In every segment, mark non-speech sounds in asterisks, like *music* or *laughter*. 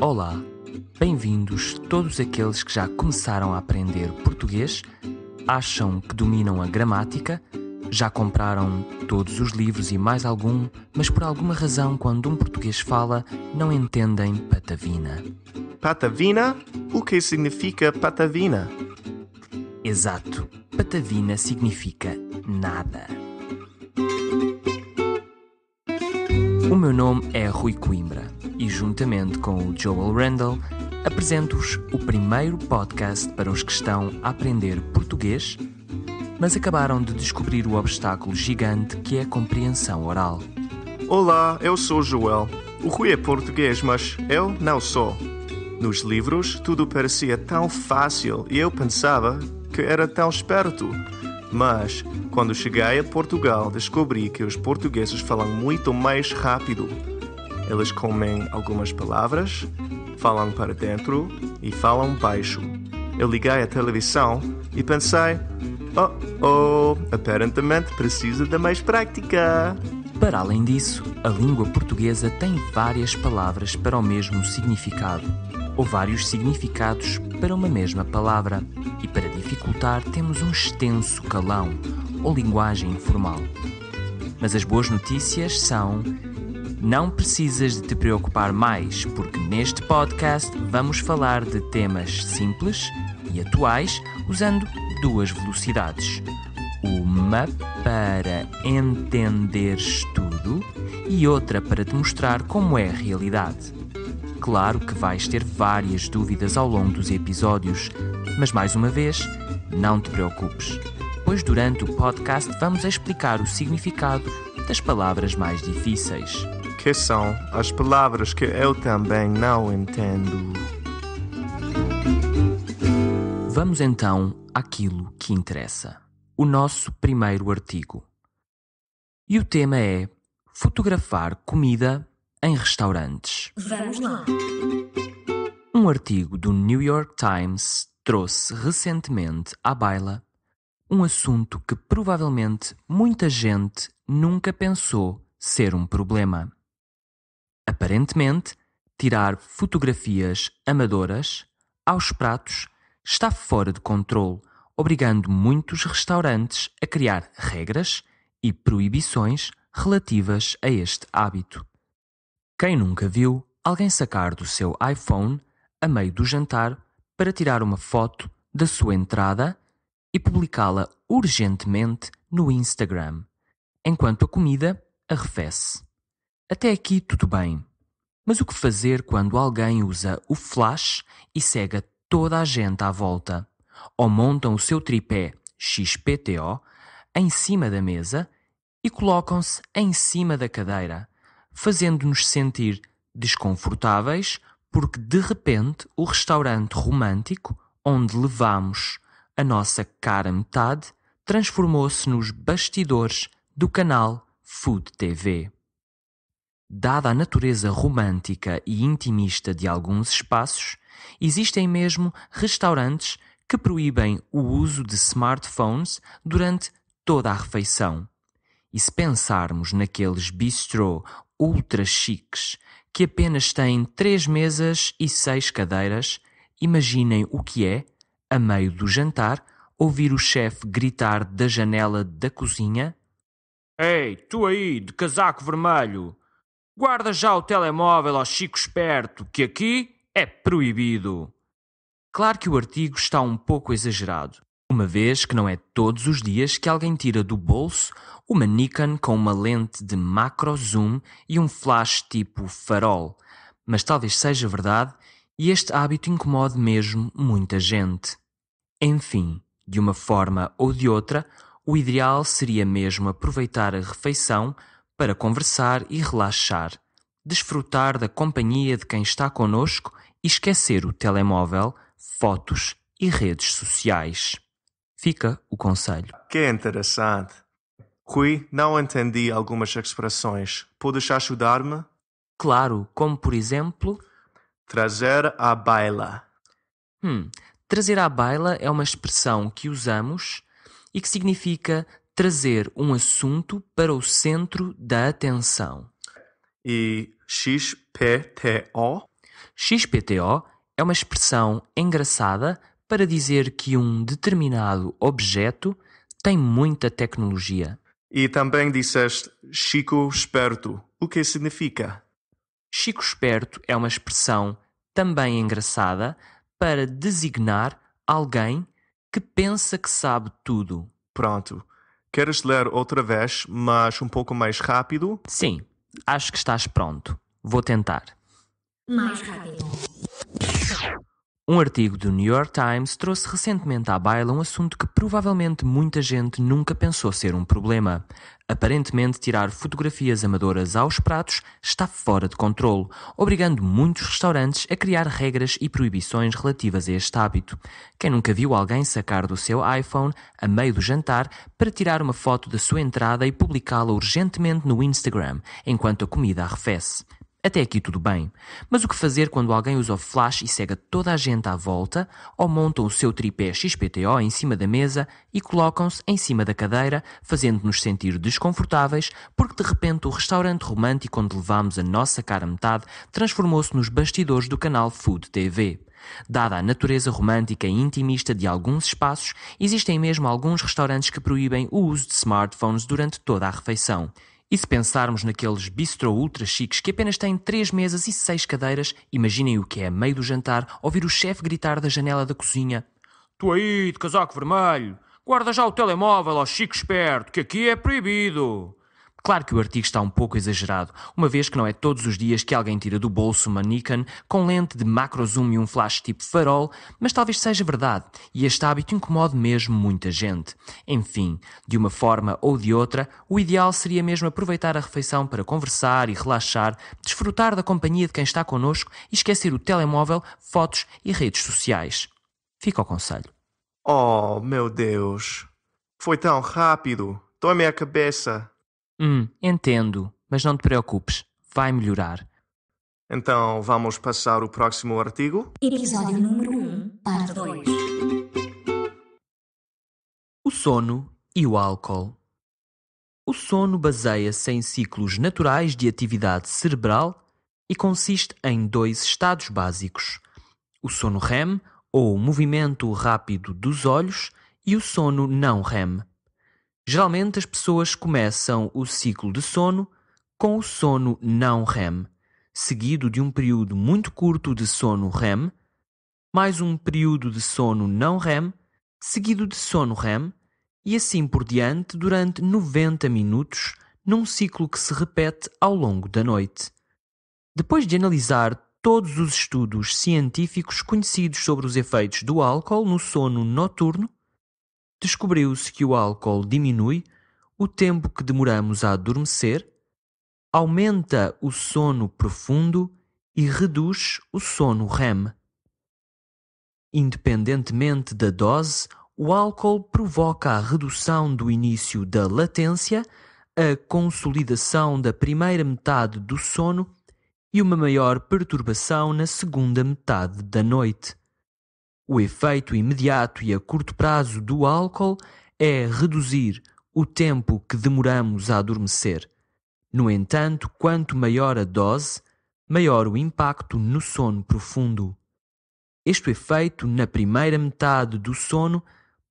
Olá, bem-vindos todos aqueles que já começaram a aprender português, acham que dominam a gramática, já compraram todos os livros e mais algum, mas por alguma razão, quando um português fala, não entendem patavina. Patavina? O que significa patavina? Exato, patavina significa nada. O meu nome é Rui Coimbra e, juntamente com o Joel Randall, apresento-vos o primeiro podcast para os que estão a aprender português, mas acabaram de descobrir o obstáculo gigante que é a compreensão oral. Olá, eu sou Joel. O Rui é português, mas eu não sou. Nos livros, tudo parecia tão fácil e eu pensava que era tão esperto. Mas, quando cheguei a Portugal, descobri que os portugueses falam muito mais rápido. Eles comem algumas palavras, falam para dentro e falam baixo. Eu liguei a televisão e pensei: oh oh, aparentemente precisa de mais prática. Para além disso, a língua portuguesa tem várias palavras para o mesmo significado ou vários significados para uma mesma palavra. E para dificultar, temos um extenso calão ou linguagem informal. Mas as boas notícias são: não precisas de te preocupar mais, porque neste podcast vamos falar de temas simples e atuais usando duas velocidades. Uma para entenderes tudo e outra para te mostrar como é a realidade. Claro que vais ter várias dúvidas ao longo dos episódios, mas mais uma vez, não te preocupes, pois durante o podcast vamos explicar o significado das palavras mais difíceis. Que são as palavras que eu também não entendo. Vamos então àquilo que interessa. O nosso primeiro artigo. E o tema é fotografar comida em restaurantes. Vamos lá! Um artigo do New York Times trouxe recentemente à baila um assunto que provavelmente muita gente nunca pensou ser um problema. Aparentemente, tirar fotografias amadoras aos pratos está fora de controle, obrigando muitos restaurantes a criar regras e proibições relativas a este hábito. Quem nunca viu alguém sacar do seu iPhone, a meio do jantar, para tirar uma foto da sua entrada e publicá-la urgentemente no Instagram, enquanto a comida arrefece? Até aqui tudo bem. Mas o que fazer quando alguém usa o flash e cega toda a gente à volta? Ou montam o seu tripé XPTO em cima da mesa e colocam-se em cima da cadeira, fazendo-nos sentir desconfortáveis, porque de repente o restaurante romântico onde levamos a nossa cara metade transformou-se nos bastidores do canal Food TV. Dada a natureza romântica e intimista de alguns espaços, existem mesmo restaurantes que proíbem o uso de smartphones durante toda a refeição. E se pensarmos naqueles bistrô ultra chiques que apenas têm três mesas e seis cadeiras. Imaginem o que é, a meio do jantar, ouvir o chefe gritar da janela da cozinha: Ei, tu aí, de casaco vermelho, guarda já o telemóvel ao Chico Esperto, que aqui é proibido. Claro que o artigo está um pouco exagerado, uma vez que não é todos os dias que alguém tira do bolso uma Nikon com uma lente de macro zoom e um flash tipo farol, mas talvez seja verdade e este hábito incomode mesmo muita gente. Enfim, de uma forma ou de outra, o ideal seria mesmo aproveitar a refeição para conversar e relaxar, desfrutar da companhia de quem está conosco e esquecer o telemóvel, fotos e redes sociais. Fica o conselho. Que é interessante. Rui, não entendi algumas expressões. Podes ajudar-me? Claro, como por exemplo. Trazer à baila. Hum, trazer à baila é uma expressão que usamos e que significa trazer um assunto para o centro da atenção. E XPTO? XPTO é uma expressão engraçada para dizer que um determinado objeto tem muita tecnologia. E também disseste Chico esperto. O que significa? Chico esperto é uma expressão também engraçada para designar alguém que pensa que sabe tudo. Pronto. Queres ler outra vez, mas um pouco mais rápido? Sim, acho que estás pronto. Vou tentar. Mais rápido. Um artigo do New York Times trouxe recentemente à baila um assunto que provavelmente muita gente nunca pensou ser um problema. Aparentemente, tirar fotografias amadoras aos pratos está fora de controle, obrigando muitos restaurantes a criar regras e proibições relativas a este hábito. Quem nunca viu alguém sacar do seu iPhone, a meio do jantar, para tirar uma foto da sua entrada e publicá-la urgentemente no Instagram, enquanto a comida arrefece? Até aqui tudo bem, mas o que fazer quando alguém usa o flash e cega toda a gente à volta, ou montam o seu tripé XPTO em cima da mesa e colocam-se em cima da cadeira, fazendo-nos sentir desconfortáveis, porque de repente o restaurante romântico onde levámos a nossa cara metade transformou-se nos bastidores do canal Food TV. Dada a natureza romântica e intimista de alguns espaços, existem mesmo alguns restaurantes que proíbem o uso de smartphones durante toda a refeição. E se pensarmos naqueles bistrô ultra chiques que apenas têm três mesas e seis cadeiras, imaginem o que é, a meio do jantar, ouvir o chefe gritar da janela da cozinha: Tu aí, de casaco vermelho, guarda já o telemóvel, aos chico esperto, que aqui é proibido. Claro que o artigo está um pouco exagerado, uma vez que não é todos os dias que alguém tira do bolso uma Nikon com lente de macro zoom e um flash tipo farol, mas talvez seja verdade e este hábito incomode mesmo muita gente. Enfim, de uma forma ou de outra, o ideal seria mesmo aproveitar a refeição para conversar e relaxar, desfrutar da companhia de quem está connosco e esquecer o telemóvel, fotos e redes sociais. Fica o conselho. Oh, meu Deus! Foi tão rápido! Dói-me a cabeça! Hum, entendo, mas não te preocupes, vai melhorar. Então vamos passar o próximo artigo? Episódio número 1, parte 2. O sono e o álcool. O sono baseia-se em ciclos naturais de atividade cerebral e consiste em dois estados básicos: o sono REM, ou movimento rápido dos olhos, e o sono não REM, Geralmente as pessoas começam o ciclo de sono com o sono não REM, seguido de um período muito curto de sono REM, mais um período de sono não REM, seguido de sono REM e assim por diante durante 90 minutos num ciclo que se repete ao longo da noite. Depois de analisar todos os estudos científicos conhecidos sobre os efeitos do álcool no sono noturno, descobriu-se que o álcool diminui o tempo que demoramos a adormecer, aumenta o sono profundo e reduz o sono REM. Independentemente da dose, o álcool provoca a redução do início da latência, a consolidação da primeira metade do sono e uma maior perturbação na segunda metade da noite. O efeito imediato e a curto prazo do álcool é reduzir o tempo que demoramos a adormecer. No entanto, quanto maior a dose, maior o impacto no sono profundo. Este efeito na primeira metade do sono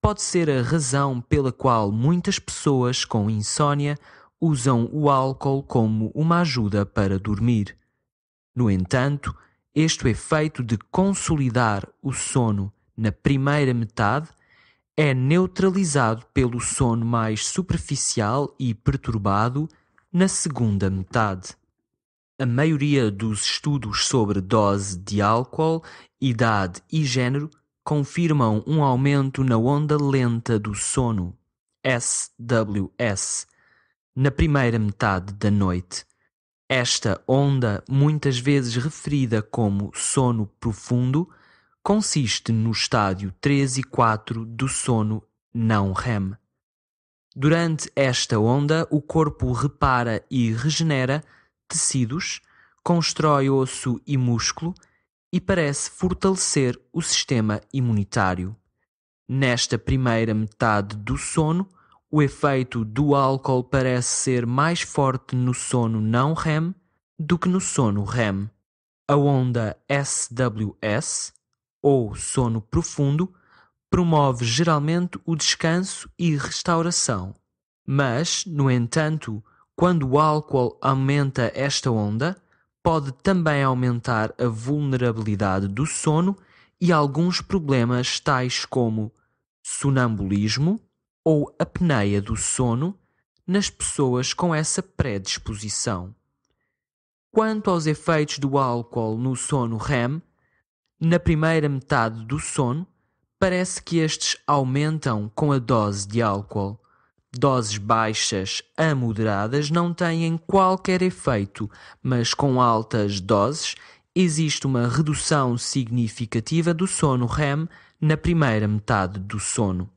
pode ser a razão pela qual muitas pessoas com insônia usam o álcool como uma ajuda para dormir. No entanto, este efeito é de consolidar o sono na primeira metade é neutralizado pelo sono mais superficial e perturbado na segunda metade. A maioria dos estudos sobre dose de álcool, idade e género confirmam um aumento na onda lenta do sono, SWS, na primeira metade da noite. Esta onda, muitas vezes referida como sono profundo, consiste no estádio 3 e 4 do sono não REM. Durante esta onda, o corpo repara e regenera tecidos, constrói osso e músculo e parece fortalecer o sistema imunitário. Nesta primeira metade do sono, o efeito do álcool parece ser mais forte no sono não REM do que no sono REM. A onda SWS, ou sono profundo, promove geralmente o descanso e restauração. Mas, no entanto, quando o álcool aumenta esta onda, pode também aumentar a vulnerabilidade do sono e alguns problemas tais como sonambulismo, ou apneia do sono nas pessoas com essa predisposição. Quanto aos efeitos do álcool no sono REM, na primeira metade do sono, parece que estes aumentam com a dose de álcool. Doses baixas a moderadas não têm qualquer efeito, mas com altas doses existe uma redução significativa do sono REM na primeira metade do sono.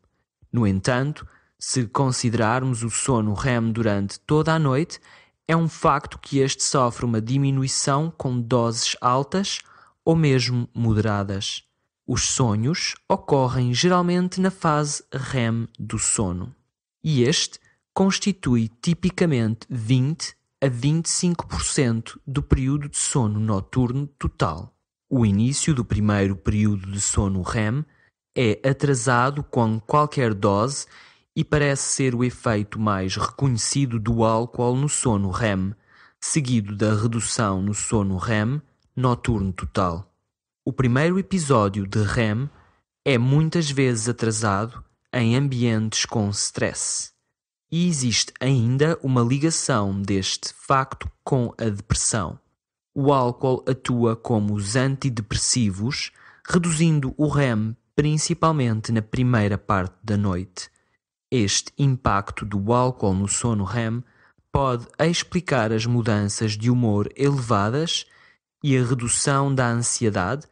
No entanto, se considerarmos o sono REM durante toda a noite, é um facto que este sofre uma diminuição com doses altas ou mesmo moderadas. Os sonhos ocorrem geralmente na fase REM do sono, e este constitui tipicamente 20 a 25% do período de sono noturno total. O início do primeiro período de sono REM é atrasado com qualquer dose e parece ser o efeito mais reconhecido do álcool no sono REM, seguido da redução no sono REM noturno total. O primeiro episódio de REM é muitas vezes atrasado em ambientes com stress. E existe ainda uma ligação deste facto com a depressão. O álcool atua como os antidepressivos, reduzindo o REM principalmente na primeira parte da noite. Este impacto do álcool no sono REM pode explicar as mudanças de humor elevadas e a redução da ansiedade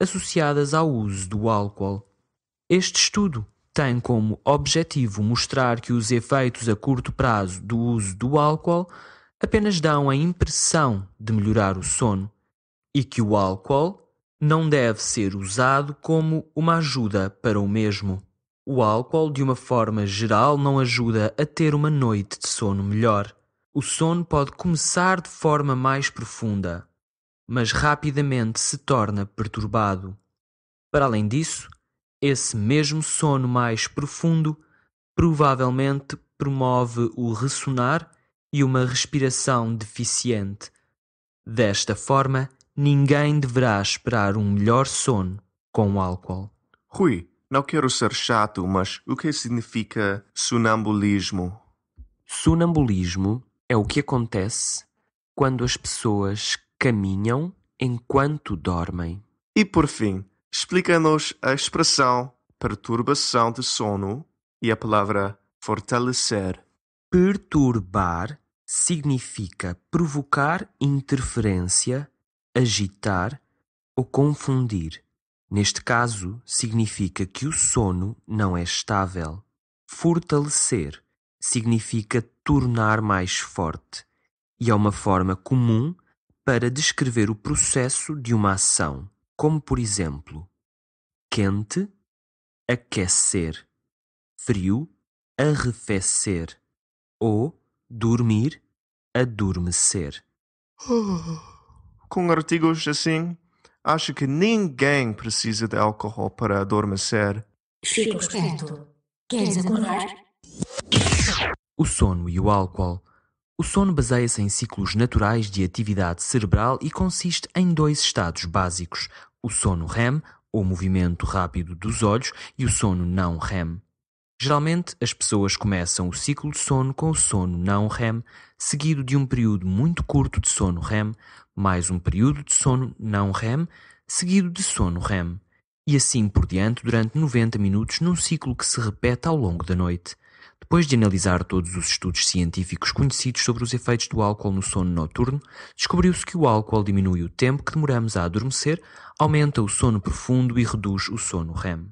associadas ao uso do álcool. Este estudo tem como objetivo mostrar que os efeitos a curto prazo do uso do álcool apenas dão a impressão de melhorar o sono e que o álcool não deve ser usado como uma ajuda para o mesmo. O álcool, de uma forma geral, não ajuda a ter uma noite de sono melhor. O sono pode começar de forma mais profunda, mas rapidamente se torna perturbado. Para além disso, esse mesmo sono mais profundo provavelmente promove o ressonar e uma respiração deficiente. Desta forma, Ninguém deverá esperar um melhor sono com álcool. Rui, não quero ser chato, mas o que significa sonambulismo? Sonambulismo é o que acontece quando as pessoas caminham enquanto dormem. E por fim, explica-nos a expressão perturbação de sono e a palavra fortalecer. Perturbar significa provocar interferência agitar ou confundir. Neste caso, significa que o sono não é estável. Fortalecer significa tornar mais forte e é uma forma comum para descrever o processo de uma ação, como por exemplo, quente, aquecer, frio, arrefecer ou dormir, adormecer. *laughs* com artigos assim, acho que ninguém precisa de álcool para adormecer. Fico esperto. Queres acordar? O sono e o álcool. O sono baseia-se em ciclos naturais de atividade cerebral e consiste em dois estados básicos: o sono REM, ou movimento rápido dos olhos, e o sono não REM. Geralmente, as pessoas começam o ciclo de sono com o sono não REM, seguido de um período muito curto de sono REM, mais um período de sono não REM, seguido de sono REM, e assim por diante durante 90 minutos num ciclo que se repete ao longo da noite. Depois de analisar todos os estudos científicos conhecidos sobre os efeitos do álcool no sono noturno, descobriu-se que o álcool diminui o tempo que demoramos a adormecer, aumenta o sono profundo e reduz o sono REM.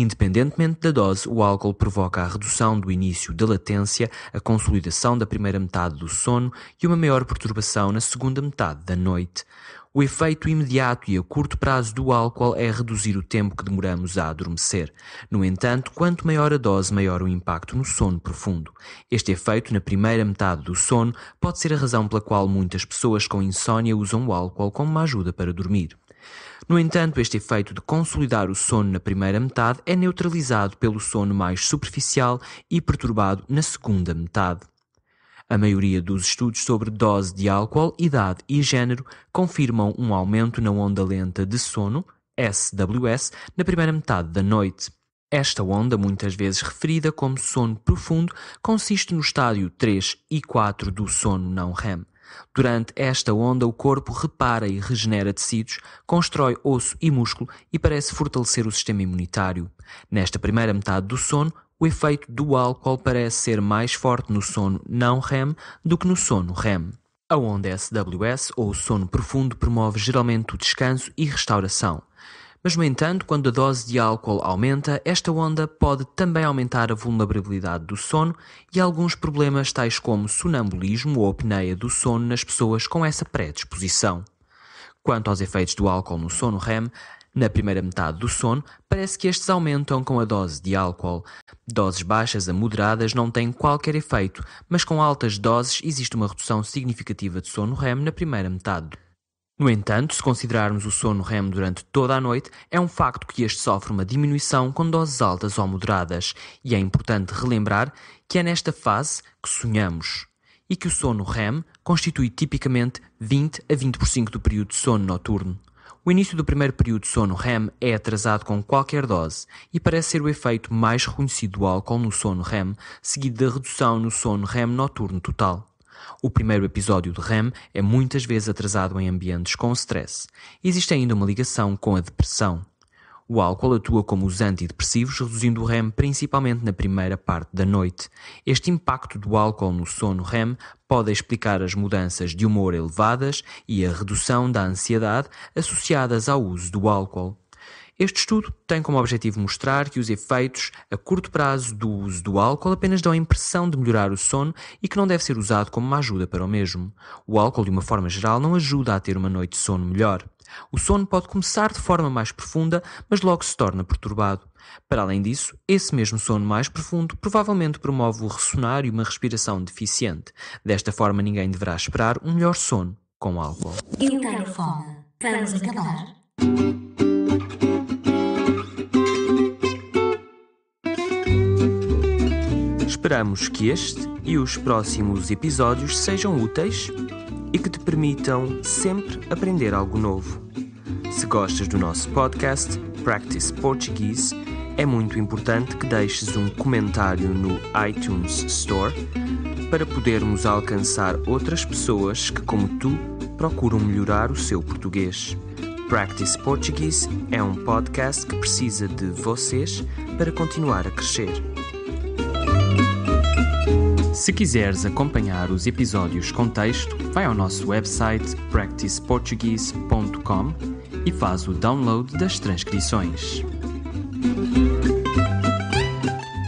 Independentemente da dose, o álcool provoca a redução do início da latência, a consolidação da primeira metade do sono e uma maior perturbação na segunda metade da noite. O efeito imediato e a curto prazo do álcool é reduzir o tempo que demoramos a adormecer. No entanto, quanto maior a dose, maior o impacto no sono profundo. Este efeito na primeira metade do sono pode ser a razão pela qual muitas pessoas com insônia usam o álcool como uma ajuda para dormir. No entanto, este efeito de consolidar o sono na primeira metade é neutralizado pelo sono mais superficial e perturbado na segunda metade. A maioria dos estudos sobre dose de álcool, idade e género confirmam um aumento na onda lenta de sono, SWS, na primeira metade da noite. Esta onda, muitas vezes referida como sono profundo, consiste no estádio 3 e 4 do sono não REM. Durante esta onda, o corpo repara e regenera tecidos, constrói osso e músculo e parece fortalecer o sistema imunitário. Nesta primeira metade do sono, o efeito do álcool parece ser mais forte no sono não REM do que no sono REM. A onda SWS, ou sono profundo, promove geralmente o descanso e restauração. Mas, no entanto, quando a dose de álcool aumenta, esta onda pode também aumentar a vulnerabilidade do sono e alguns problemas tais como sonambulismo ou apneia do sono nas pessoas com essa predisposição. Quanto aos efeitos do álcool no sono REM, na primeira metade do sono, parece que estes aumentam com a dose de álcool. Doses baixas a moderadas não têm qualquer efeito, mas com altas doses existe uma redução significativa de sono REM na primeira metade. No entanto, se considerarmos o sono REM durante toda a noite, é um facto que este sofre uma diminuição com doses altas ou moderadas, e é importante relembrar que é nesta fase que sonhamos e que o sono REM constitui tipicamente 20 a 20% do período de sono noturno. O início do primeiro período de sono REM é atrasado com qualquer dose e parece ser o efeito mais reconhecido do álcool no sono REM, seguido da redução no sono REM noturno total. O primeiro episódio de REM é muitas vezes atrasado em ambientes com stress. Existe ainda uma ligação com a depressão. O álcool atua como os antidepressivos, reduzindo o REM principalmente na primeira parte da noite. Este impacto do álcool no sono REM pode explicar as mudanças de humor elevadas e a redução da ansiedade associadas ao uso do álcool. Este estudo tem como objetivo mostrar que os efeitos a curto prazo do uso do álcool apenas dão a impressão de melhorar o sono e que não deve ser usado como uma ajuda para o mesmo. O álcool, de uma forma geral, não ajuda a ter uma noite de sono melhor. O sono pode começar de forma mais profunda, mas logo se torna perturbado. Para além disso, esse mesmo sono mais profundo provavelmente promove o ressonar e uma respiração deficiente. Desta forma, ninguém deverá esperar um melhor sono com álcool. Eu fome. Vamos acabar. Esperamos que este e os próximos episódios sejam úteis e que te permitam sempre aprender algo novo. Se gostas do nosso podcast, Practice Portuguese, é muito importante que deixes um comentário no iTunes Store para podermos alcançar outras pessoas que, como tu, procuram melhorar o seu português. Practice Portuguese é um podcast que precisa de vocês para continuar a crescer. Se quiseres acompanhar os episódios com texto, vai ao nosso website practiceportuguese.com e faz o download das transcrições.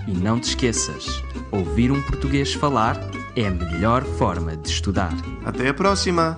E não te esqueças, ouvir um português falar é a melhor forma de estudar. Até a próxima!